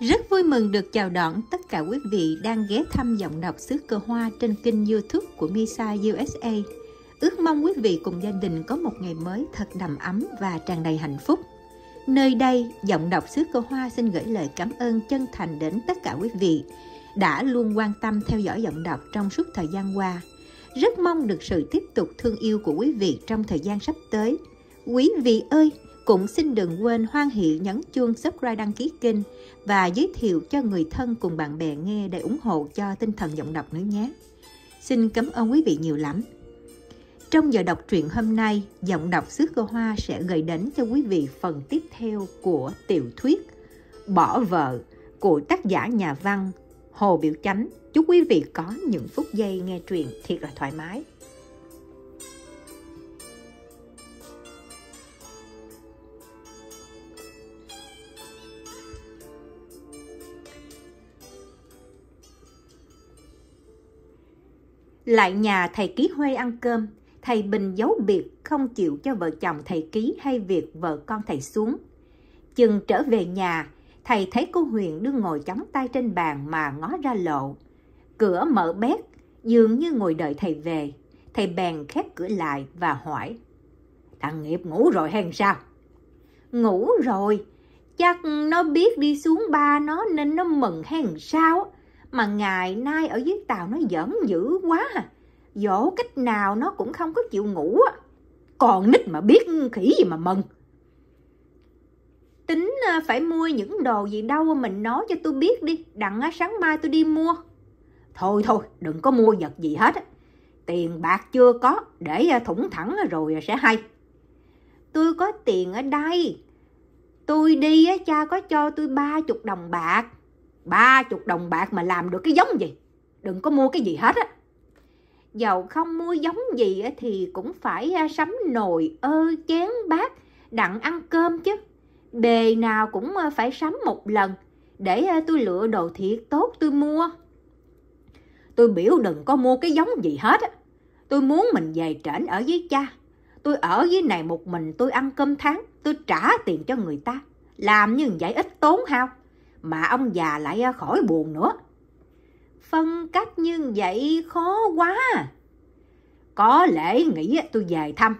Rất vui mừng được chào đón tất cả quý vị đang ghé thăm giọng đọc xứ cờ hoa trên kênh youtube của Misa USA. Ước mong quý vị cùng gia đình có một ngày mới thật đầm ấm và tràn đầy hạnh phúc. Nơi đây, giọng đọc xứ cờ hoa xin gửi lời cảm ơn chân thành đến tất cả quý vị đã luôn quan tâm theo dõi giọng đọc trong suốt thời gian qua. Rất mong được sự tiếp tục thương yêu của quý vị trong thời gian sắp tới. Quý vị ơi, cũng xin đừng quên hoan hỷ nhấn chuông subscribe đăng ký kênh và giới thiệu cho người thân cùng bạn bè nghe để ủng hộ cho tinh thần giọng đọc nữa nhé. Xin cảm ơn quý vị nhiều lắm. Trong giờ đọc truyện hôm nay, giọng đọc xứ cơ hoa sẽ gửi đến cho quý vị phần tiếp theo của tiểu thuyết Bỏ vợ của tác giả nhà văn Hồ Biểu Chánh. Chúc quý vị có những phút giây nghe truyện thiệt là thoải mái. Lại nhà thầy Ký Huê ăn cơm, thầy Bình giấu biệt không chịu cho vợ chồng thầy Ký hay việc vợ con thầy xuống. Chừng trở về nhà, thầy thấy cô Huyền đương ngồi chống tay trên bàn mà ngó ra lộ. Cửa mở bét, dường như ngồi đợi thầy về. Thầy bèn khép cửa lại và hỏi. Thằng Nghiệp ngủ rồi hay sao? Ngủ rồi, chắc nó biết đi xuống ba nó nên nó mừng hay sao? mà ngày nay ở dưới tàu nó giỡn dữ quá à. Dỗ cách nào nó cũng không có chịu ngủ á. Còn nít mà biết khỉ gì mà mừng, Tính à, phải mua những đồ gì đâu mình nói cho tôi biết đi. Đặng à, sáng mai tôi đi mua. Thôi thôi, đừng có mua vật gì hết. Tiền bạc chưa có, để à, thủng thẳng rồi sẽ hay. Tôi có tiền ở đây. Tôi đi cha có cho tôi ba chục đồng bạc ba chục đồng bạc mà làm được cái giống gì đừng có mua cái gì hết á dầu không mua giống gì thì cũng phải à, sắm nồi ơ chén bát đặng ăn cơm chứ bề nào cũng à, phải sắm một lần để à, tôi lựa đồ thiệt tốt tôi mua tôi biểu đừng có mua cái giống gì hết tôi muốn mình về trển ở với cha tôi ở với này một mình tôi ăn cơm tháng tôi trả tiền cho người ta làm như vậy ít tốn hao mà ông già lại à, khỏi buồn nữa. Phân cách như vậy khó quá. Có lẽ nghĩ à, tôi về thăm,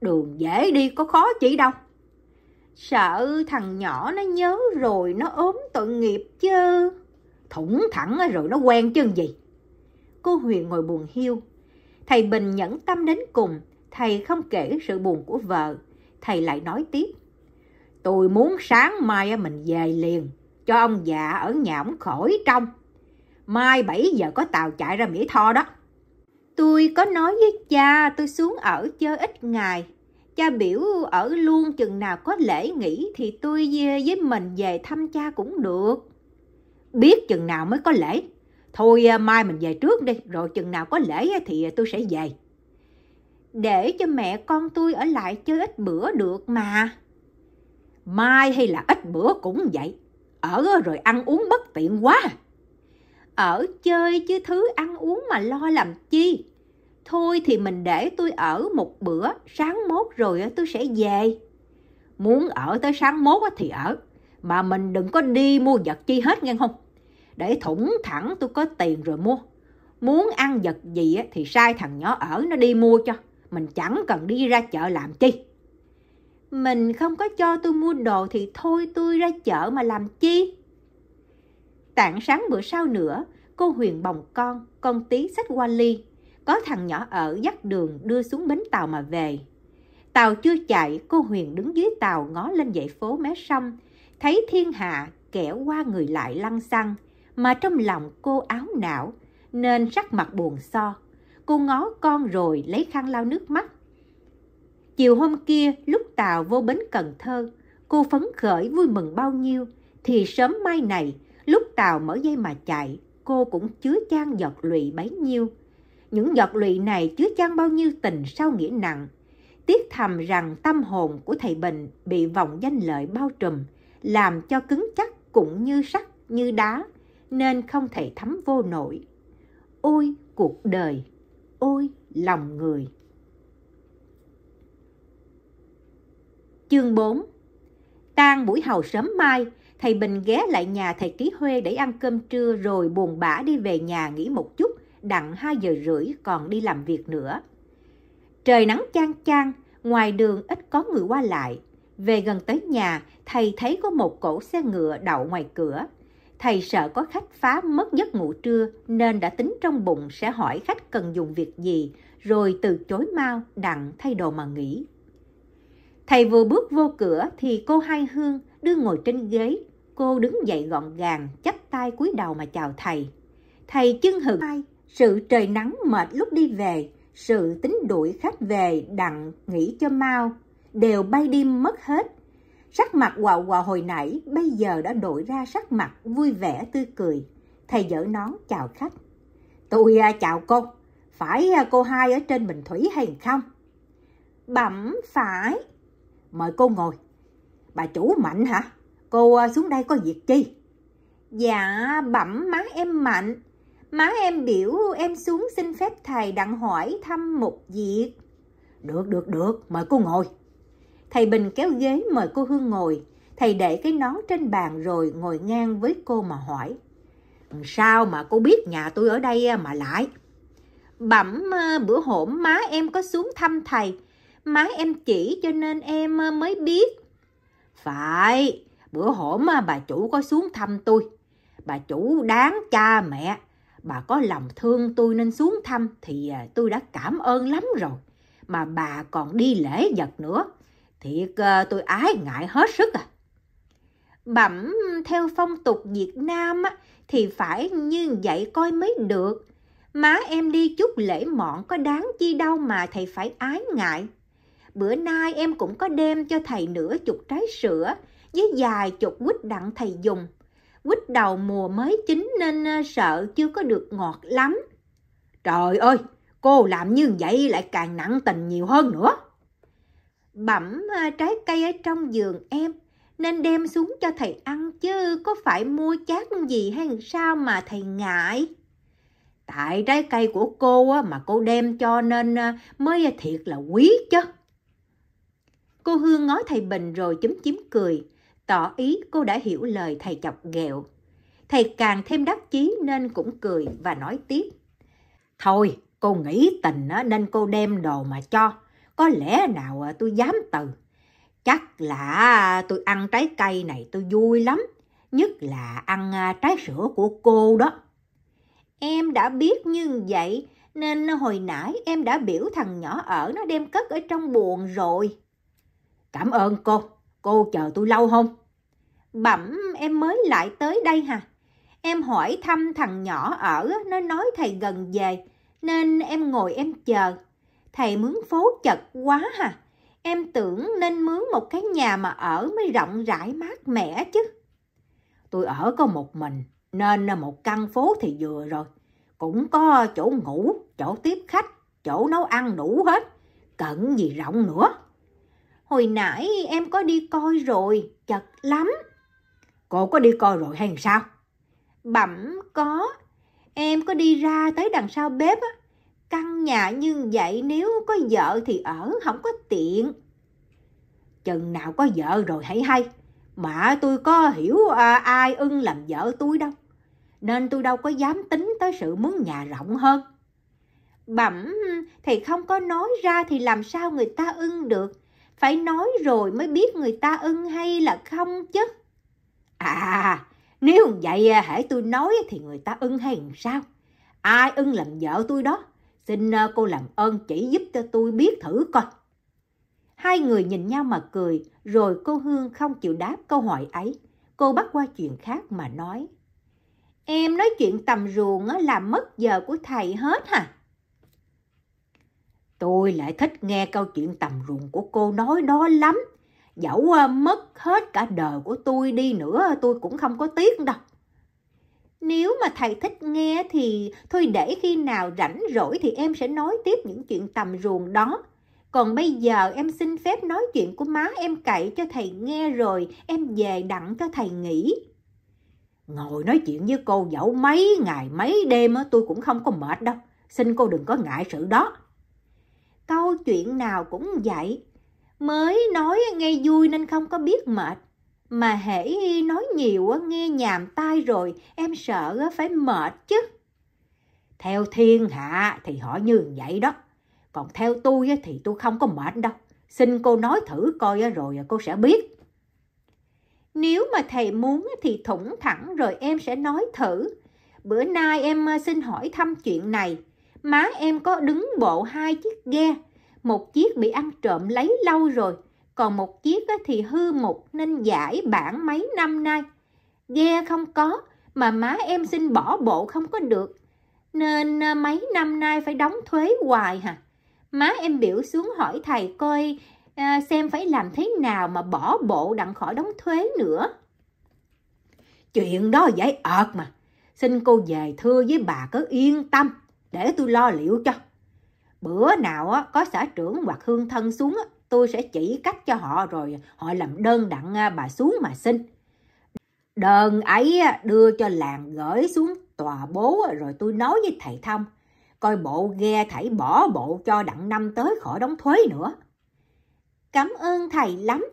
đường dễ đi có khó chỉ đâu. Sợ thằng nhỏ nó nhớ rồi nó ốm tội nghiệp chứ. Thủng thẳng à, rồi nó quen chứ gì. Cô Huyền ngồi buồn hiu. Thầy Bình nhẫn tâm đến cùng, thầy không kể sự buồn của vợ. Thầy lại nói tiếp. Tôi muốn sáng mai mình về liền, cho ông già ở nhà ổng khỏi trong. Mai 7 giờ có tàu chạy ra Mỹ Tho đó. Tôi có nói với cha tôi xuống ở chơi ít ngày. Cha biểu ở luôn chừng nào có lễ nghỉ thì tôi với mình về thăm cha cũng được. Biết chừng nào mới có lễ. Thôi à, mai mình về trước đi, rồi chừng nào có lễ thì tôi sẽ về. Để cho mẹ con tôi ở lại chơi ít bữa được mà. Mai hay là ít bữa cũng vậy ở rồi ăn uống bất tiện quá ở chơi chứ thứ ăn uống mà lo làm chi thôi thì mình để tôi ở một bữa sáng mốt rồi tôi sẽ về muốn ở tới sáng mốt thì ở mà mình đừng có đi mua vật chi hết nghe không để thủng thẳng tôi có tiền rồi mua muốn ăn vật gì thì sai thằng nhỏ ở nó đi mua cho mình chẳng cần đi ra chợ làm chi mình không có cho tôi mua đồ thì thôi tôi ra chợ mà làm chi? Tạng sáng bữa sau nữa, cô Huyền bồng con, con tí sách ly, Có thằng nhỏ ở dắt đường đưa xuống bến tàu mà về. Tàu chưa chạy, cô Huyền đứng dưới tàu ngó lên dãy phố mé sông. Thấy thiên hạ kẻ qua người lại lăng xăng, mà trong lòng cô áo não, nên sắc mặt buồn so. Cô ngó con rồi lấy khăn lau nước mắt, Chiều hôm kia lúc tàu vô bến Cần Thơ, cô phấn khởi vui mừng bao nhiêu, thì sớm mai này lúc tàu mở dây mà chạy, cô cũng chứa chan giọt lụy bấy nhiêu. Những giọt lụy này chứa chan bao nhiêu tình sau nghĩa nặng. Tiếc thầm rằng tâm hồn của thầy Bình bị vòng danh lợi bao trùm, làm cho cứng chắc cũng như sắt như đá, nên không thể thấm vô nổi. Ôi cuộc đời, ôi lòng người! Chương 4 Tan buổi hầu sớm mai, thầy Bình ghé lại nhà thầy Ký Huê để ăn cơm trưa rồi buồn bã đi về nhà nghỉ một chút, đặng 2 giờ rưỡi còn đi làm việc nữa. Trời nắng chang chang, ngoài đường ít có người qua lại. Về gần tới nhà, thầy thấy có một cổ xe ngựa đậu ngoài cửa. Thầy sợ có khách phá mất giấc ngủ trưa nên đã tính trong bụng sẽ hỏi khách cần dùng việc gì, rồi từ chối mau đặng thay đồ mà nghỉ. Thầy vừa bước vô cửa thì cô Hai Hương đưa ngồi trên ghế. Cô đứng dậy gọn gàng, chắp tay cúi đầu mà chào thầy. Thầy chân hừng ai, sự trời nắng mệt lúc đi về, sự tính đuổi khách về đặng nghỉ cho mau, đều bay đi mất hết. Sắc mặt quào quào hồi nãy, bây giờ đã đổi ra sắc mặt vui vẻ tươi cười. Thầy dở nón chào khách. Tôi à, chào cô, phải à, cô hai ở trên Bình Thủy hay không? Bẩm phải, mời cô ngồi. Bà chủ Mạnh hả? Cô à, xuống đây có việc chi? Dạ, bẩm má em Mạnh. Má em biểu em xuống xin phép thầy đặng hỏi thăm một việc. Được, được, được, mời cô ngồi. Thầy Bình kéo ghế mời cô Hương ngồi. Thầy để cái nón trên bàn rồi ngồi ngang với cô mà hỏi. Sao mà cô biết nhà tôi ở đây à, mà lại? Bẩm à, bữa hổm má em có xuống thăm thầy má em chỉ cho nên em ờ, mới biết. Phải, bữa hổm ờ, bà chủ có xuống thăm tôi. Bà chủ đáng cha mẹ, bà có lòng thương tôi nên xuống thăm thì ờ, tôi đã cảm ơn lắm rồi. Mà bà còn đi lễ vật nữa, thiệt tôi ái ngại hết sức à. Bẩm theo phong tục Việt Nam thì phải như vậy coi mới được. Má em đi chút lễ mọn có đáng chi đâu mà thầy phải ái ngại bữa nay em cũng có đem cho thầy nửa chục trái sữa với vài chục quýt đặng thầy dùng. Quýt đầu mùa mới chín nên ờ, sợ chưa có được ngọt lắm. Trời ơi, cô làm như vậy lại càng nặng tình nhiều hơn nữa. Bẩm ờ, trái cây ở trong giường em nên đem xuống cho thầy ăn chứ có phải mua chát gì hay sao mà thầy ngại. Tại trái cây của cô mà cô đem cho nên ờ, mới thiệt là quý chứ. Cô Hương ngó thầy Bình rồi chấm chím cười, tỏ ý cô đã hiểu lời thầy chọc ghẹo. Thầy càng thêm đắc chí nên cũng cười và nói tiếp. Thôi, cô nghĩ tình nên cô đem đồ mà cho. Có lẽ nào tôi dám từ. Chắc là tôi ăn trái cây này tôi vui lắm. Nhất là ăn à, trái sữa của cô đó. Em đã biết như vậy nên hồi nãy em đã biểu thằng nhỏ ở nó đem cất ở trong buồn rồi. Cảm ơn cô, cô chờ tôi lâu không? Bẩm em mới lại tới đây hả? Em hỏi thăm thằng nhỏ ở, nó nói thầy gần về, nên em ngồi em chờ. Thầy mướn phố chật quá hả? Em tưởng nên mướn một cái nhà mà ở mới rộng rãi mát mẻ chứ. Tôi ở có một mình, nên là một căn phố thì vừa rồi. Cũng có chỗ ngủ, chỗ tiếp khách, chỗ nấu ăn đủ hết. Cần gì rộng nữa. Hồi nãy em có đi coi rồi, chật lắm. Cô có đi coi rồi hay sao? Bẩm có, em có đi ra tới đằng sau bếp á. Căn nhà như vậy nếu có vợ thì ở không có tiện. Chừng nào có vợ rồi hãy hay. Mà tôi có hiểu à, ai ưng làm vợ tôi đâu. Nên tôi đâu có dám tính tới sự muốn nhà rộng hơn. Bẩm thì không có nói ra thì làm sao người ta ưng được phải nói rồi mới biết người ta ưng hay là không chứ. À, nếu vậy à, hãy tôi nói thì người ta ưng hay làm sao? Ai ưng làm vợ tôi đó? Xin à, cô làm ơn chỉ giúp cho tôi biết thử coi. Hai người nhìn nhau mà cười, rồi cô Hương không chịu đáp câu hỏi ấy. Cô bắt qua chuyện khác mà nói. Em nói chuyện tầm ruộng là mất giờ của thầy hết hả? À? Tôi lại thích nghe câu chuyện tầm ruộng của cô nói đó lắm. Dẫu à, mất hết cả đời của tôi đi nữa tôi cũng không có tiếc đâu. Nếu mà thầy thích nghe thì thôi để khi nào rảnh rỗi thì em sẽ nói tiếp những chuyện tầm ruồng đó. Còn bây giờ em xin phép nói chuyện của má em cậy cho thầy nghe rồi em về đặng cho thầy nghỉ. Ngồi nói chuyện với cô dẫu mấy ngày mấy đêm tôi cũng không có mệt đâu. Xin cô đừng có ngại sự đó câu chuyện nào cũng vậy. Mới nói nghe vui nên không có biết mệt. Mà hễ nói nhiều nghe nhàm tai rồi, em sợ phải mệt chứ. Theo thiên hạ thì họ như vậy đó. Còn theo tôi thì tôi không có mệt đâu. Xin cô nói thử coi rồi cô sẽ biết. Nếu mà thầy muốn thì thủng thẳng rồi em sẽ nói thử. Bữa nay em à, xin hỏi thăm chuyện này má em có đứng bộ hai chiếc ghe, một chiếc bị ăn trộm lấy lâu rồi, còn một chiếc thì hư mục nên giải bản mấy năm nay. Ghe không có, mà má em xin bỏ bộ không có được, nên ờ, mấy năm nay phải đóng thuế hoài hả? Má em biểu xuống hỏi thầy coi à, xem phải làm thế nào mà bỏ bộ đặng khỏi đóng thuế nữa. Chuyện đó dễ ợt mà, xin cô về thưa với bà cứ yên tâm để tôi lo liệu cho. Bữa nào có xã trưởng hoặc hương thân xuống tôi sẽ chỉ cách cho họ rồi họ làm đơn đặng à, bà xuống mà xin. Đơn ấy đưa cho làng gửi xuống tòa bố rồi tôi nói với thầy thông. Coi bộ ghe thảy bỏ bộ cho đặng năm tới khỏi đóng thuế nữa. Cảm ơn thầy lắm.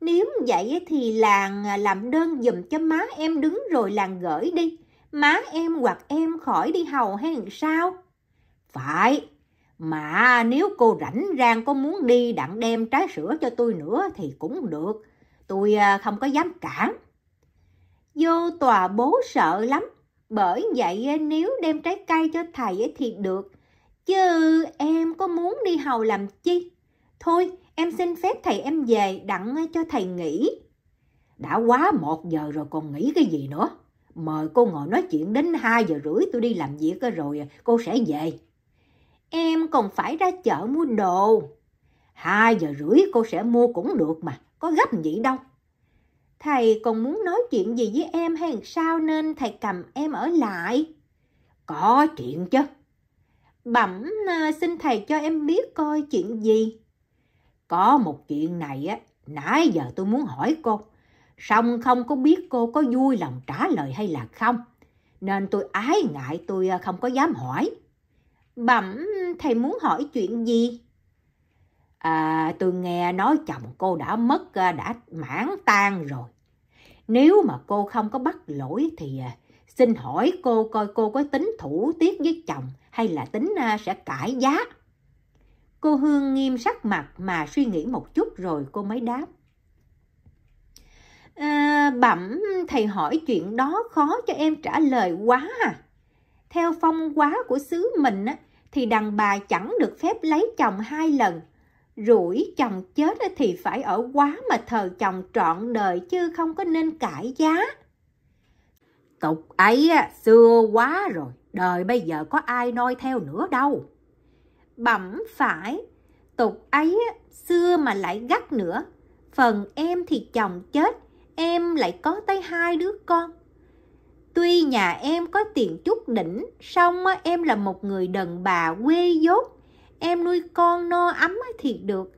Nếu vậy thì làng à, làm đơn dùm cho má em đứng rồi làng gửi đi. Má em hoặc em khỏi đi hầu hay làm sao? Phải, mà nếu cô rảnh rang có muốn đi đặng đem trái sữa cho tôi nữa thì cũng được. Tôi à, không có dám cản. Vô tòa bố sợ lắm. Bởi vậy à, nếu đem trái cây cho thầy thì được. Chứ em có muốn đi hầu làm chi? Thôi, em xin phép thầy em về đặng à, cho thầy nghỉ. Đã quá một giờ rồi còn nghĩ cái gì nữa? Mời cô ngồi nói chuyện đến hai giờ rưỡi tôi đi làm việc rồi, cô sẽ về. Em còn phải ra chợ mua đồ. Hai giờ rưỡi cô sẽ mua cũng được mà, có gấp gì đâu. Thầy còn muốn nói chuyện gì với em hay sao nên thầy cầm em ở lại? Có chuyện chứ. Bẩm à, xin thầy cho em biết coi chuyện gì. Có một chuyện này á, nãy giờ tôi muốn hỏi cô. Xong không có biết cô có vui lòng trả lời hay là không. Nên tôi ái ngại tôi à, không có dám hỏi. Bẩm, thầy muốn hỏi chuyện gì? À, tôi nghe nói chồng cô đã mất, à, đã mãn tan rồi. Nếu mà cô không có bắt lỗi thì à, xin hỏi cô coi cô có tính thủ tiết với chồng hay là tính à, sẽ cãi giá. Cô Hương nghiêm sắc mặt mà suy nghĩ một chút rồi cô mới đáp. À, bẩm thầy hỏi chuyện đó khó cho em trả lời quá à. Theo phong quá của xứ mình á, thì đàn bà chẳng được phép lấy chồng hai lần. Rủi chồng chết thì phải ở quá mà thờ chồng trọn đời chứ không có nên cãi giá. Tục ấy xưa quá rồi, đời bây giờ có ai noi theo nữa đâu. Bẩm phải, tục ấy xưa mà lại gắt nữa. Phần em thì chồng chết, em lại có tới hai đứa con. Tuy nhà em có tiền chút đỉnh, song em là một người đần bà quê dốt. Em nuôi con no ấm thì được,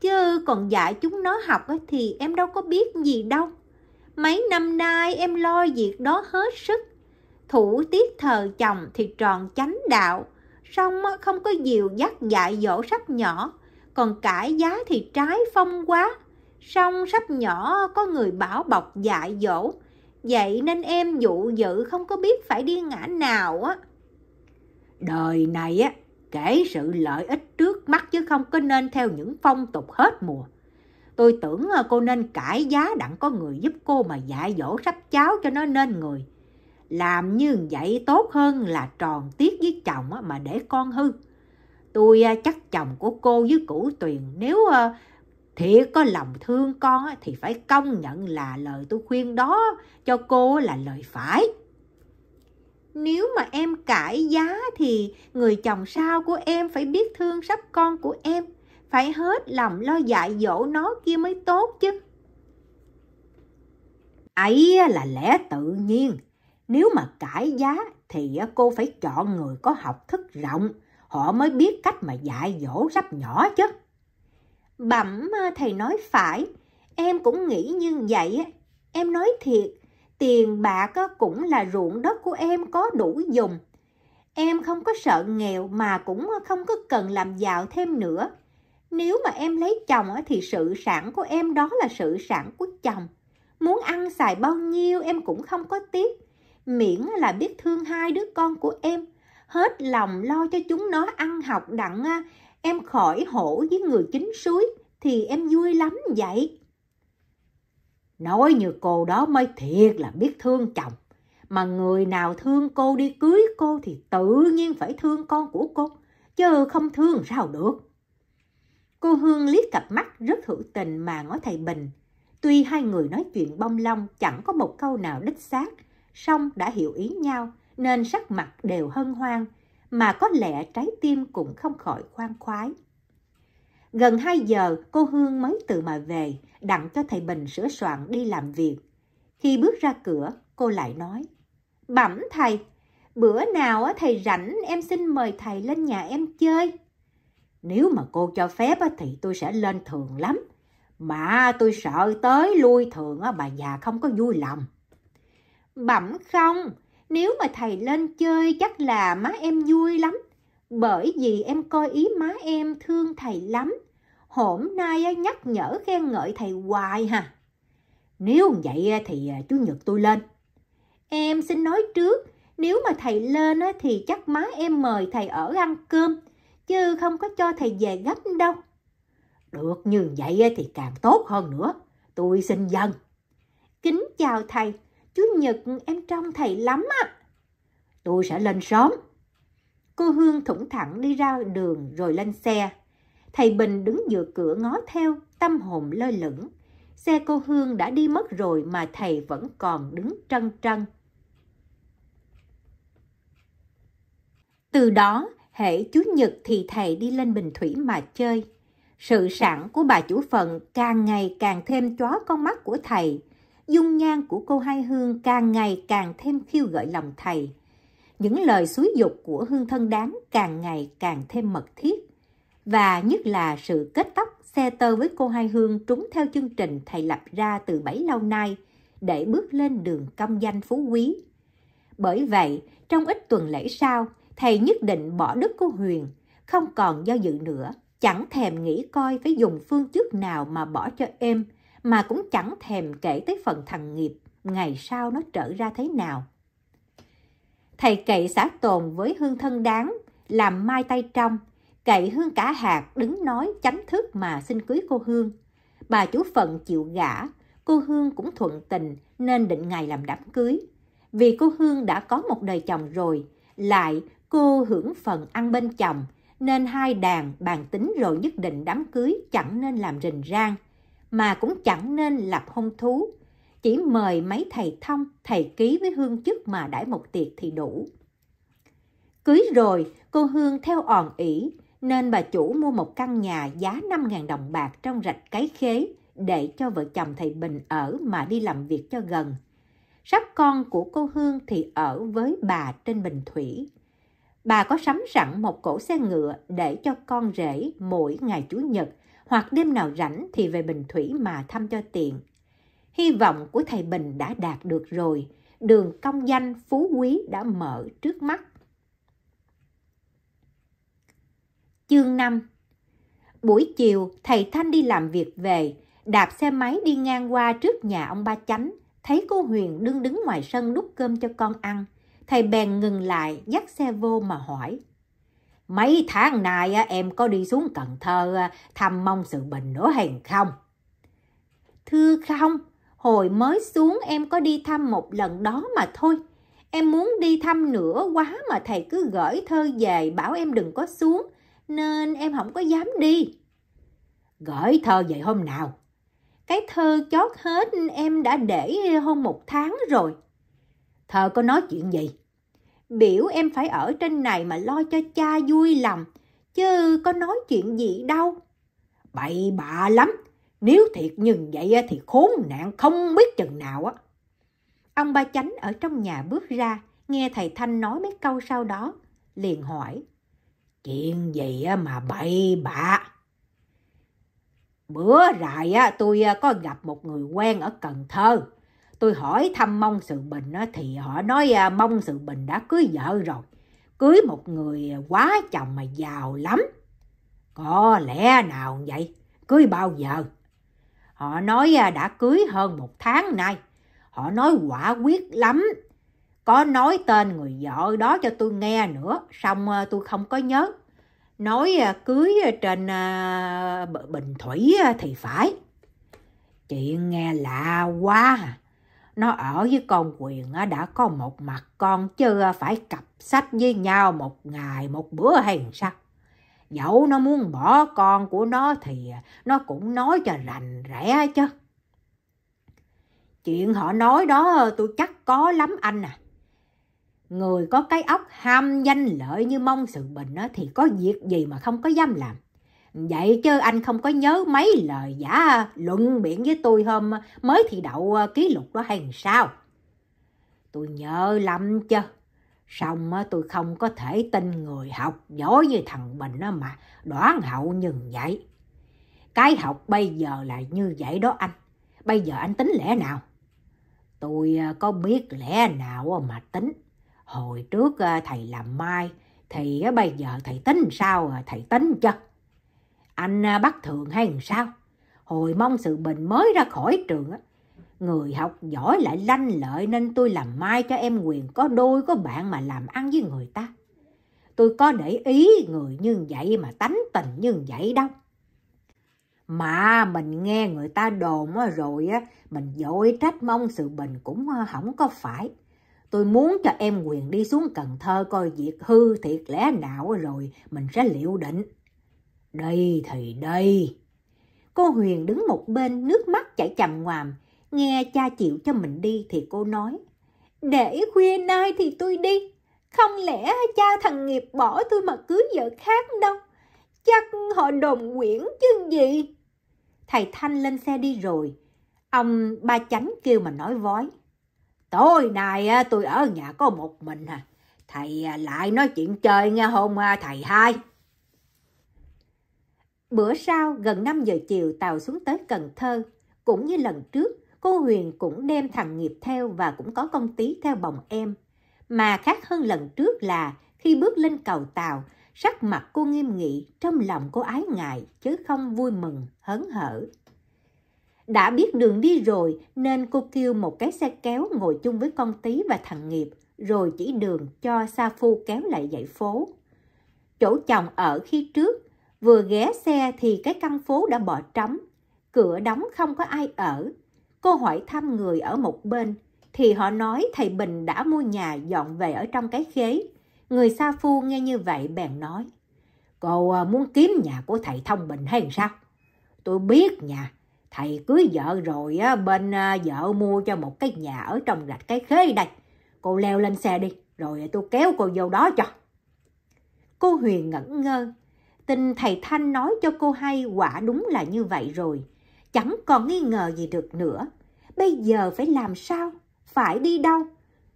chứ còn dạy chúng nó học thì em đâu có biết gì đâu. Mấy năm nay em lo việc đó hết sức. Thủ tiết thờ chồng thì tròn chánh đạo, song không có dìu dắt dạy dỗ sắp nhỏ, còn cải giá thì trái phong quá. Song sắp nhỏ có người bảo bọc dạy dỗ, Vậy nên em dụ dự không có biết phải đi ngã nào á. Đời này á, kể sự lợi ích trước mắt chứ không có nên theo những phong tục hết mùa. Tôi tưởng ờ, cô nên cải giá đặng có người giúp cô mà dạy dỗ sắp cháu cho nó nên người. Làm như vậy tốt hơn là tròn tiết với chồng mà để con hư. Tôi ờ, chắc chồng của cô với củ tuyền nếu ờ, thiệt có lòng thương con thì phải công nhận là lời tôi khuyên đó cho cô là lời phải. Nếu mà em cãi giá thì người chồng sao của em phải biết thương sắp con của em, phải hết lòng lo dạy dỗ nó kia mới tốt chứ. Ấy là lẽ tự nhiên, nếu mà cãi giá thì cô phải chọn người có học thức rộng, họ mới biết cách mà dạy dỗ sắp nhỏ chứ. Bẩm à, thầy nói phải, em cũng nghĩ như vậy. Em nói thiệt, tiền bạc cũng là ruộng đất của em có đủ dùng. Em không có sợ nghèo mà cũng không có cần làm giàu thêm nữa. Nếu mà em lấy chồng thì sự sản của em đó là sự sản của chồng. Muốn ăn xài bao nhiêu em cũng không có tiếc. Miễn là biết thương hai đứa con của em. Hết lòng lo cho chúng nó ăn học đặng Em khỏi hổ với người chính suối thì em vui lắm vậy. Nói như cô đó mới thiệt là biết thương chồng. Mà người nào thương cô đi cưới cô thì tự nhiên phải thương con của cô. Chứ không thương sao được. Cô Hương liếc cặp mắt rất hữu tình mà ngó thầy Bình. Tuy hai người nói chuyện bông long chẳng có một câu nào đích xác, song đã hiểu ý nhau nên sắc mặt đều hân hoan, mà có lẽ trái tim cũng không khỏi khoan khoái. Gần 2 giờ, cô Hương mới từ mà về, đặng cho thầy Bình sửa soạn đi làm việc. Khi bước ra cửa, cô lại nói, Bẩm thầy, bữa nào thầy rảnh em xin mời thầy lên nhà em chơi. Nếu mà cô cho phép thì tôi sẽ lên thường lắm. Mà tôi sợ tới lui thường bà già không có vui lòng. Bẩm không, nếu mà thầy lên chơi chắc là má em vui lắm. Bởi vì em coi ý má em thương thầy lắm. Hôm nay nhắc nhở khen ngợi thầy hoài hà. Nếu vậy thì à, chú Nhật tôi lên. Em xin nói trước, nếu mà thầy lên thì chắc má em mời thầy ở ăn cơm, chứ không có cho thầy về gấp đâu. Được như vậy thì càng tốt hơn nữa. Tôi xin dân. Kính chào thầy, Chủ nhật em trông thầy lắm á. Tôi sẽ lên sớm. Cô Hương thủng thẳng đi ra đường rồi lên xe. Thầy Bình đứng giữa cửa ngó theo, tâm hồn lơ lửng. Xe cô Hương đã đi mất rồi mà thầy vẫn còn đứng trân trân. Từ đó, hệ chú nhật thì thầy đi lên Bình Thủy mà chơi. Sự sẵn của bà chủ phận càng ngày càng thêm chóa con mắt của thầy – dung nhan của cô Hai Hương càng ngày càng thêm khiêu gợi lòng thầy. Những lời xúi dục của Hương thân đáng càng ngày càng thêm mật thiết. Và nhất là sự kết tóc xe tơ với cô Hai Hương trúng theo chương trình thầy lập ra từ bấy lâu nay để bước lên đường công danh phú quý. Bởi vậy, trong ít tuần lễ sau, thầy nhất định bỏ đức cô Huyền, không còn do dự nữa, chẳng thèm nghĩ coi phải dùng phương chức nào mà bỏ cho em – mà cũng chẳng thèm kể tới phần thằng nghiệp ngày sau nó trở ra thế nào. Thầy cậy xã tồn với hương thân đáng, làm mai tay trong, cậy hương cả hạt đứng nói chánh thức mà xin cưới cô Hương. Bà chú Phận chịu gả, cô Hương cũng thuận tình nên định ngày làm đám cưới. Vì cô Hương đã có một đời chồng rồi, lại cô hưởng phần ăn bên chồng, nên hai đàn bàn tính rồi nhất định đám cưới chẳng nên làm rình rang mà cũng chẳng nên lập hôn thú. Chỉ mời mấy thầy thông, thầy ký với Hương chức mà đãi một tiệc thì đủ. Cưới rồi, cô Hương theo òn ỉ, nên bà chủ mua một căn nhà giá 5.000 đồng bạc trong rạch cái khế để cho vợ chồng thầy Bình ở mà đi làm việc cho gần. Sắp con của cô Hương thì ở với bà trên Bình Thủy. Bà có sắm sẵn một cổ xe ngựa để cho con rể mỗi ngày Chủ nhật hoặc đêm nào rảnh thì về Bình Thủy mà thăm cho tiện. Hy vọng của thầy Bình đã đạt được rồi, đường công danh phú quý đã mở trước mắt. Chương 5 Buổi chiều, thầy Thanh đi làm việc về, đạp xe máy đi ngang qua trước nhà ông Ba Chánh, thấy cô Huyền đương đứng ngoài sân đút cơm cho con ăn. Thầy bèn ngừng lại, dắt xe vô mà hỏi. Mấy tháng nay em có đi xuống Cần Thơ thăm mong sự bình nữa hèn không? Thưa không, hồi mới xuống em có đi thăm một lần đó mà thôi. Em muốn đi thăm nữa quá mà thầy cứ gửi thơ về bảo em đừng có xuống, nên em không có dám đi. Gửi thơ về hôm nào? Cái thơ chót hết em đã để hơn một tháng rồi. Thơ có nói chuyện gì? biểu em phải ở trên này mà lo cho cha vui lòng, chứ có nói chuyện gì đâu. Bậy bạ lắm, nếu thiệt như vậy thì khốn nạn không biết chừng nào á. Ông ba chánh ở trong nhà bước ra, nghe thầy Thanh nói mấy câu sau đó, liền hỏi. Chuyện gì mà bậy bạ? Bữa rài tôi à, có gặp một người quen ở Cần Thơ. Tôi hỏi thăm mong Sự Bình thì họ nói à, mong Sự Bình đã cưới vợ rồi. Cưới một người à, quá chồng mà giàu lắm. Có lẽ nào vậy? Cưới bao giờ? Họ nói à, đã cưới hơn một tháng nay. Họ nói quả quyết lắm. Có nói tên người vợ đó cho tôi nghe nữa, xong tôi không có nhớ. Nói cưới trên Bình Thủy thì phải. Chị nghe lạ quá à nó ở với con quyền đã có một mặt con chưa phải cặp sách với nhau một ngày một bữa hay sao dẫu nó muốn bỏ con của nó thì nó cũng nói cho rành rẽ chứ chuyện họ nói đó tôi chắc có lắm anh à người có cái óc ham danh lợi như mong sự bình thì có việc gì mà không có dám làm Vậy chứ anh không có nhớ mấy lời giả luận biện với tôi hôm mới thì đậu ờ, ký lục đó hay sao? Tôi nhớ lắm chứ. Xong tôi không có thể tin người học giỏi như thằng mình mà đoán hậu như vậy. Cái học bây giờ là như vậy đó anh. Bây giờ anh tính lẽ nào? Tôi ờ, có biết lẽ nào mà tính. Hồi trước ờ, thầy làm mai, thì bây giờ thầy tính sao thầy tính chứ? anh à, bắt thường hay làm sao hồi mong sự bình mới ra khỏi trường á người học giỏi lại lanh lợi nên tôi làm mai cho em quyền có đôi có bạn mà làm ăn với người ta tôi có để ý người như vậy mà tánh tình như vậy đâu mà mình nghe người ta đồn rồi á mình dội trách mong sự bình cũng không à, có phải tôi muốn cho em quyền đi xuống cần thơ coi việc hư thiệt lẽ nào rồi mình sẽ liệu định đây thì đây. Cô Huyền đứng một bên, nước mắt chảy chầm ngoàm. Nghe cha chịu cho mình đi thì cô nói. Để khuya nay thì tôi đi. Không lẽ cha thằng nghiệp bỏ tôi mà cưới vợ khác đâu. Chắc họ đồn quyển chứ gì. Thầy Thanh lên xe đi rồi. Ông ba chánh kêu mà nói vói. Tối nay tôi ở nhà có một mình à. Thầy à, lại nói chuyện chơi nghe hôm à, thầy hai. Bữa sau gần 5 giờ chiều tàu xuống tới Cần Thơ. Cũng như lần trước, cô Huyền cũng đem thằng Nghiệp theo và cũng có công tí theo bồng em. Mà khác hơn lần trước là khi bước lên cầu tàu, sắc mặt cô nghiêm nghị, trong lòng cô ái ngại chứ không vui mừng, hớn hở. Đã biết đường đi rồi nên cô kêu một cái xe kéo ngồi chung với con tí và thằng Nghiệp rồi chỉ đường cho Sa Phu kéo lại dãy phố. Chỗ chồng ở khi trước Vừa ghé xe thì cái căn phố đã bỏ trống, cửa đóng không có ai ở. Cô hỏi thăm người ở một bên, thì họ nói thầy Bình đã mua nhà dọn về ở trong cái khế. Người xa Phu nghe như vậy bèn nói, Cô à, muốn kiếm nhà của thầy Thông Bình hay sao? Tôi biết nhà, thầy cưới vợ rồi à, bên à, vợ mua cho một cái nhà ở trong rạch cái khế đây. Cô leo lên xe đi, rồi tôi kéo cô vô đó cho. Cô Huyền ngẩn ngơ, tin thầy Thanh nói cho cô hay quả đúng là như vậy rồi. Chẳng còn nghi ngờ gì được nữa. Bây giờ phải làm sao? Phải đi đâu?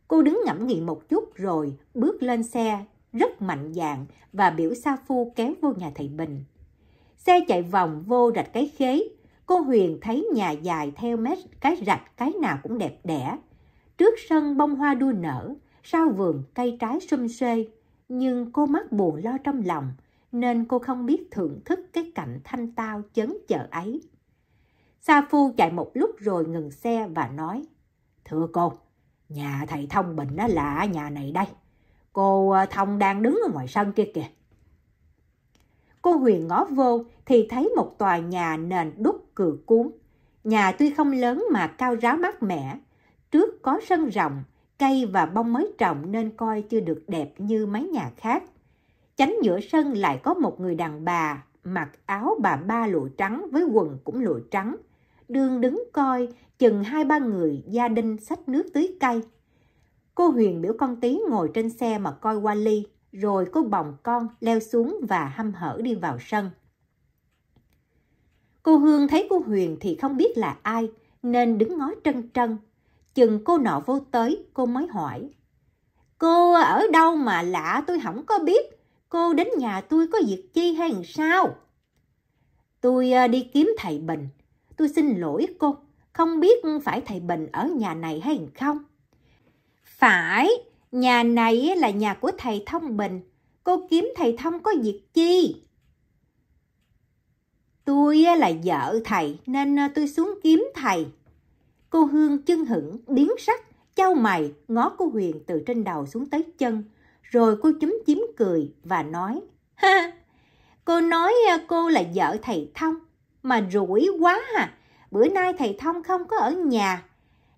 Cô đứng ngẫm nghĩ một chút rồi bước lên xe rất mạnh dạn và biểu Sa Phu kéo vô nhà thầy Bình. Xe chạy vòng vô rạch cái khế, cô Huyền thấy nhà dài theo mét cái rạch cái nào cũng đẹp đẽ. Trước sân bông hoa đua nở, sau vườn cây trái xum xuê, nhưng cô mắt buồn lo trong lòng nên cô không biết thưởng thức cái cảnh thanh tao chấn chợ ấy. Sa Phu chạy một lúc rồi ngừng xe và nói, Thưa cô, nhà thầy Thông Bình đó là nhà này đây. Cô ờ, Thông đang đứng ở ngoài sân kia kìa. Cô Huyền ngó vô thì thấy một tòa nhà nền đúc cửa cuốn. Nhà tuy không lớn mà cao ráo mát mẻ. Trước có sân rộng, cây và bông mới trồng nên coi chưa được đẹp như mấy nhà khác chánh giữa sân lại có một người đàn bà mặc áo bà ba lụa trắng với quần cũng lụa trắng đương đứng coi chừng hai ba người gia đình xách nước tưới cây cô huyền biểu con tí ngồi trên xe mà coi qua ly rồi cô bồng con leo xuống và hăm hở đi vào sân cô hương thấy cô huyền thì không biết là ai nên đứng ngó trân trân chừng cô nọ vô tới cô mới hỏi cô ở đâu mà lạ tôi không có biết cô đến nhà tôi có việc chi hay sao? Tôi ờ, đi kiếm thầy Bình. Tôi xin lỗi cô, không biết phải thầy Bình ở nhà này hay không? Phải, nhà này là nhà của thầy Thông Bình. Cô kiếm thầy Thông có việc chi? Tôi ờ, là vợ thầy nên ờ, tôi xuống kiếm thầy. Cô Hương chân hững, biến sắc, trao mày, ngó cô Huyền từ trên đầu xuống tới chân. Rồi cô chúm chím cười và nói, ha, cô nói cô là vợ thầy Thông, mà rủi quá à, bữa nay thầy Thông không có ở nhà.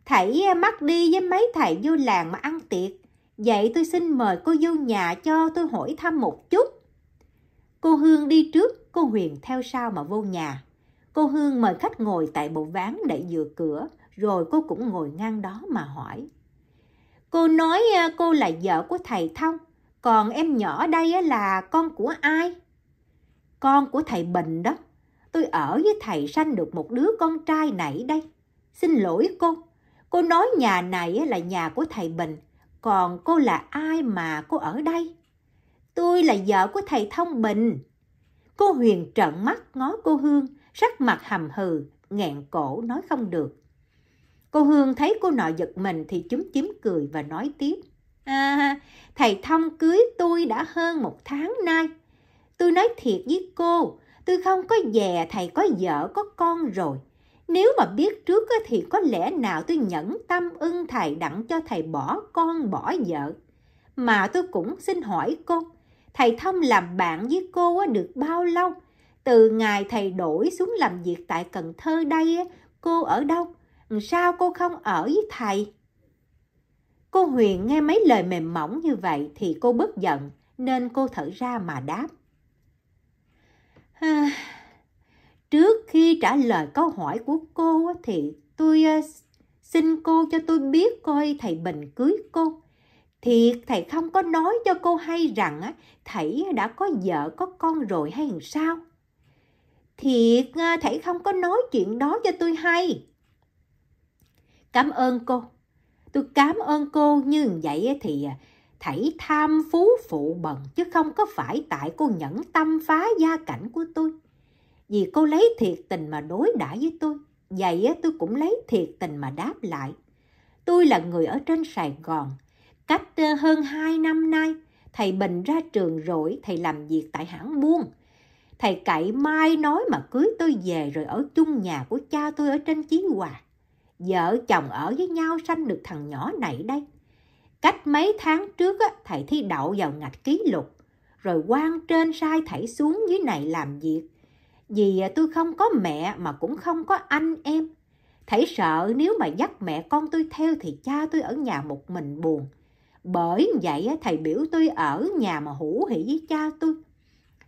thầy mắc đi với mấy thầy vô làng mà ăn tiệc, vậy tôi xin mời cô vô nhà cho tôi hỏi thăm một chút. Cô Hương đi trước, cô Huyền theo sau mà vô nhà. Cô Hương mời khách ngồi tại bộ ván đậy dừa cửa, rồi cô cũng ngồi ngang đó mà hỏi. Cô nói ờ, cô là vợ của thầy Thông, còn em nhỏ đây là con của ai? Con của thầy Bình đó. Tôi ở với thầy sanh được một đứa con trai nãy đây. Xin lỗi cô, cô nói nhà này là nhà của thầy Bình, còn cô là ai mà cô ở đây? Tôi là vợ của thầy Thông Bình. Cô Huyền trợn mắt ngó cô Hương, sắc mặt hầm hừ, nghẹn cổ nói không được. Cô Hương thấy cô nội giật mình thì chúng chím cười và nói tiếp. À, thầy Thông cưới tôi đã hơn một tháng nay. Tôi nói thiệt với cô, tôi không có dè thầy có vợ có con rồi. Nếu mà biết trước thì có lẽ nào tôi nhẫn tâm ưng thầy đặng cho thầy bỏ con bỏ vợ. Mà tôi cũng xin hỏi cô, thầy Thông làm bạn với cô được bao lâu? Từ ngày thầy đổi xuống làm việc tại Cần Thơ đây, cô ở đâu? sao cô không ở với thầy? Cô Huyền nghe mấy lời mềm mỏng như vậy thì cô bất giận, nên cô thở ra mà đáp. trước khi trả lời câu hỏi của cô thì tôi ờ, xin cô cho tôi biết coi thầy Bình cưới cô. Thiệt thầy không có nói cho cô hay rằng thầy đã có vợ có con rồi hay sao? Thiệt ờ, thầy không có nói chuyện đó cho tôi hay. Cảm ơn cô. Tôi cảm ơn cô như vậy thì à, thảy tham phú phụ bần chứ không có phải tại cô nhẫn tâm phá gia cảnh của tôi. Vì cô lấy thiệt tình mà đối đãi với tôi, vậy tôi cũng lấy thiệt tình mà đáp lại. Tôi là người ở trên Sài Gòn, cách hơn hai năm nay, thầy Bình ra trường rồi, thầy làm việc tại hãng buôn. Thầy cậy mai nói mà cưới tôi về rồi ở chung nhà của cha tôi ở trên Chiến Hòa vợ chồng ở với nhau sanh được thằng nhỏ này đây. Cách mấy tháng trước thầy thi đậu vào ngạch ký lục, rồi quan trên sai thầy xuống dưới này làm việc. Vì à, tôi không có mẹ mà cũng không có anh em. Thầy sợ nếu mà dắt mẹ con tôi theo thì cha tôi ở nhà một mình buồn. Bởi vậy thầy biểu tôi ở nhà mà hủ hỉ với cha tôi.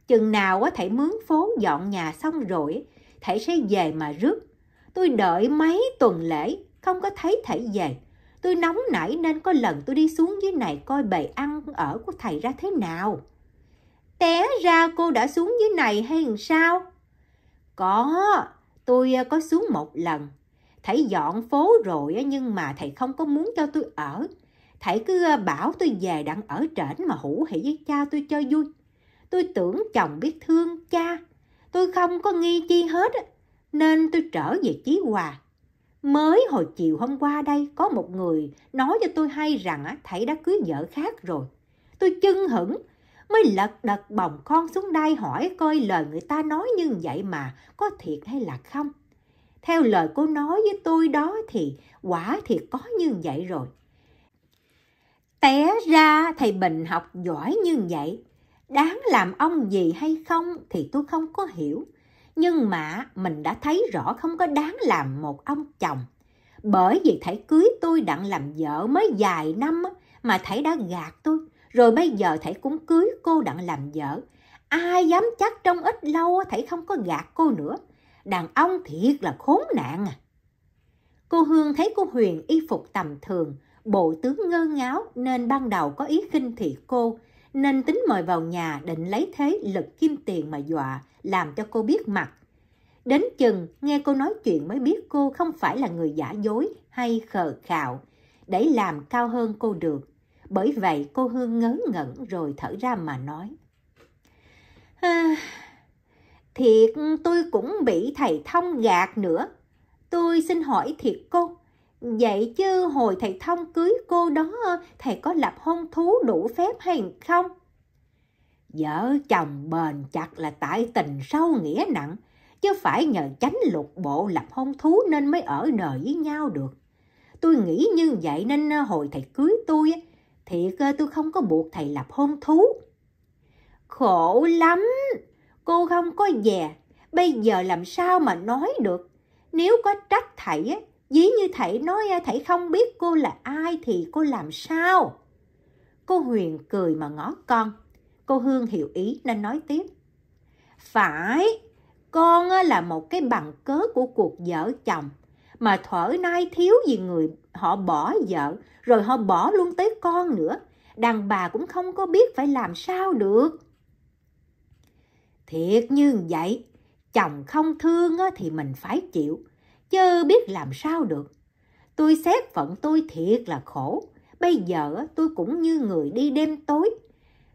Chừng nào thầy mướn phố dọn nhà xong rồi, thầy sẽ về mà rước Tôi đợi mấy tuần lễ, không có thấy thầy về. Tôi nóng nảy nên có lần tôi đi xuống dưới này coi bầy ăn ở của thầy ra thế nào. Té ra cô đã xuống dưới này hay làm sao? Có, tôi à, có xuống một lần. Thầy dọn phố rồi nhưng mà thầy không có muốn cho tôi ở. Thầy cứ à, bảo tôi về đặng ở trển mà hủ hỉ với cha tôi cho vui. Tôi tưởng chồng biết thương cha. Tôi không có nghi chi hết nên tôi trở về Chí Hòa. Mới hồi chiều hôm qua đây có một người nói cho tôi hay rằng thầy đã cưới vợ khác rồi. Tôi chưng hửng mới lật đật bồng con xuống đây hỏi coi lời người ta nói như vậy mà có thiệt hay là không. Theo lời cô nói với tôi đó thì quả thiệt có như vậy rồi. Té ra thầy Bình học giỏi như vậy, đáng làm ông gì hay không thì tôi không có hiểu nhưng mà mình đã thấy rõ không có đáng làm một ông chồng bởi vì thảy cưới tôi đặng làm vợ mới dài năm mà thảy đã gạt tôi rồi bây giờ thảy cũng cưới cô đặng làm vợ ai dám chắc trong ít lâu thảy không có gạt cô nữa đàn ông thiệt là khốn nạn à cô hương thấy cô huyền y phục tầm thường bộ tướng ngơ ngáo nên ban đầu có ý khinh thị cô nên tính mời vào nhà định lấy thế lực kim tiền mà dọa, làm cho cô biết mặt. Đến chừng, nghe cô nói chuyện mới biết cô không phải là người giả dối hay khờ khạo, để làm cao hơn cô được. Bởi vậy cô Hương ngớ ngẩn rồi thở ra mà nói. À, thiệt tôi cũng bị thầy thông gạt nữa. Tôi xin hỏi thiệt cô, Vậy chứ hồi thầy Thông cưới cô đó, thầy có lập hôn thú đủ phép hay không? Vợ chồng bền chặt là tại tình sâu nghĩa nặng, chứ phải nhờ chánh lục bộ lập hôn thú nên mới ở đời với nhau được. Tôi nghĩ như vậy nên ờ, hồi thầy cưới tôi, thì ờ, tôi không có buộc thầy lập hôn thú. Khổ lắm, cô không có về, bây giờ làm sao mà nói được. Nếu có trách thầy Dí như thảy nói thảy không biết cô là ai thì cô làm sao? Cô Huyền cười mà ngó con. Cô Hương hiểu ý nên nói tiếp. Phải, con là một cái bằng cớ của cuộc vợ chồng. Mà thuở nay thiếu gì người họ bỏ vợ, rồi họ bỏ luôn tới con nữa. Đàn bà cũng không có biết phải làm sao được. Thiệt như vậy, chồng không thương thì mình phải chịu chớ biết làm sao được. Tôi xét phận tôi thiệt là khổ, bây giờ tôi cũng như người đi đêm tối,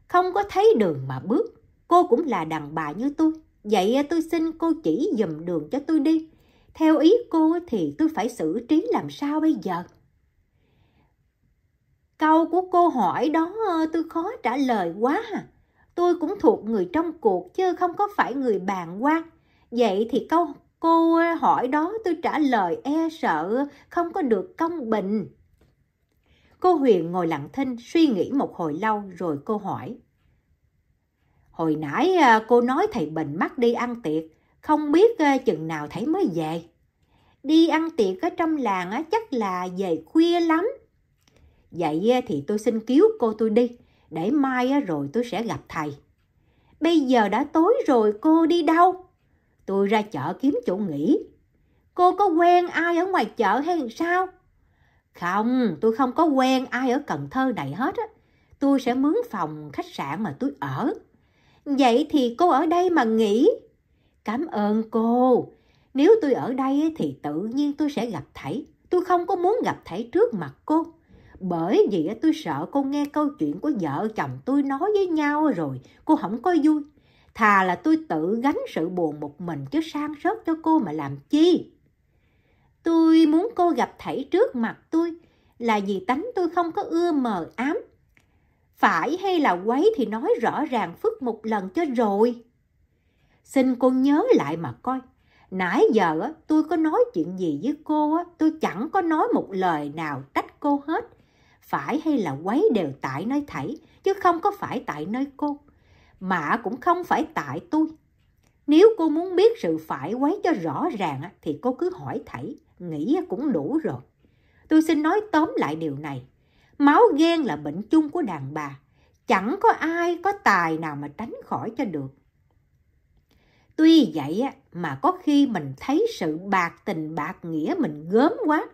không có thấy đường mà bước. Cô cũng là đàn bà như tôi, vậy tôi xin cô chỉ dùm đường cho tôi đi. Theo ý cô thì tôi phải xử trí làm sao bây giờ? Câu của cô hỏi đó ờ, tôi khó trả lời quá à. Tôi cũng thuộc người trong cuộc chứ không có phải người bàn quan. Vậy thì câu Cô hỏi đó tôi trả lời e sợ, không có được công bình. Cô Huyền ngồi lặng thinh, suy nghĩ một hồi lâu rồi cô hỏi. Hồi nãy cô nói thầy bệnh mắc đi ăn tiệc, không biết chừng nào thấy mới về. Đi ăn tiệc ở trong làng chắc là về khuya lắm. Vậy thì tôi xin cứu cô tôi đi, để mai rồi tôi sẽ gặp thầy. Bây giờ đã tối rồi cô đi đâu? Tôi ra chợ kiếm chỗ nghỉ. Cô có quen ai ở ngoài chợ hay sao? Không, tôi không có quen ai ở Cần Thơ này hết á. Tôi sẽ mướn phòng khách sạn mà tôi ở. Vậy thì cô ở đây mà nghỉ. Cảm ơn cô. Nếu tôi ở đây thì tự nhiên tôi sẽ gặp thầy. Tôi không có muốn gặp thầy trước mặt cô. Bởi vì tôi sợ cô nghe câu chuyện của vợ chồng tôi nói với nhau rồi, cô không có vui. Thà là tôi tự gánh sự buồn một mình chứ sang sớt cho cô mà làm chi. Tôi muốn cô gặp thảy trước mặt tôi là vì tánh tôi không có ưa mờ ám. Phải hay là quấy thì nói rõ ràng phức một lần cho rồi. Xin cô nhớ lại mà coi. Nãy giờ tôi có nói chuyện gì với cô, tôi chẳng có nói một lời nào trách cô hết. Phải hay là quấy đều tại nơi thảy, chứ không có phải tại nơi cô mà cũng không phải tại tôi. Nếu cô muốn biết sự phải quấy cho rõ ràng thì cô cứ hỏi thảy, nghĩ cũng đủ rồi. Tôi xin nói tóm lại điều này. Máu ghen là bệnh chung của đàn bà. Chẳng có ai có tài nào mà tránh khỏi cho được. Tuy vậy mà có khi mình thấy sự bạc tình bạc nghĩa mình gớm quá,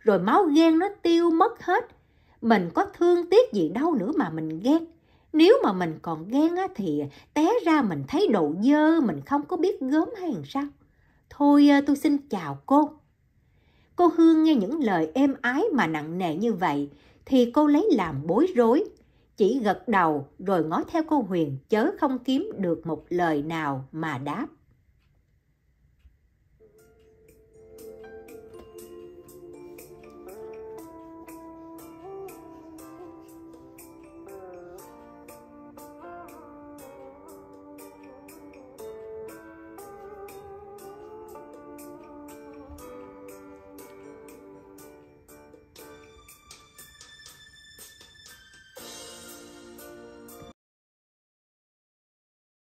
rồi máu ghen nó tiêu mất hết. Mình có thương tiếc gì đâu nữa mà mình ghét. Nếu mà mình còn ghen á, thì té ra mình thấy đồ dơ, mình không có biết gớm hay sao. Thôi ờ, tôi xin chào cô. Cô Hương nghe những lời êm ái mà nặng nề như vậy thì cô lấy làm bối rối. Chỉ gật đầu rồi ngó theo cô Huyền chớ không kiếm được một lời nào mà đáp.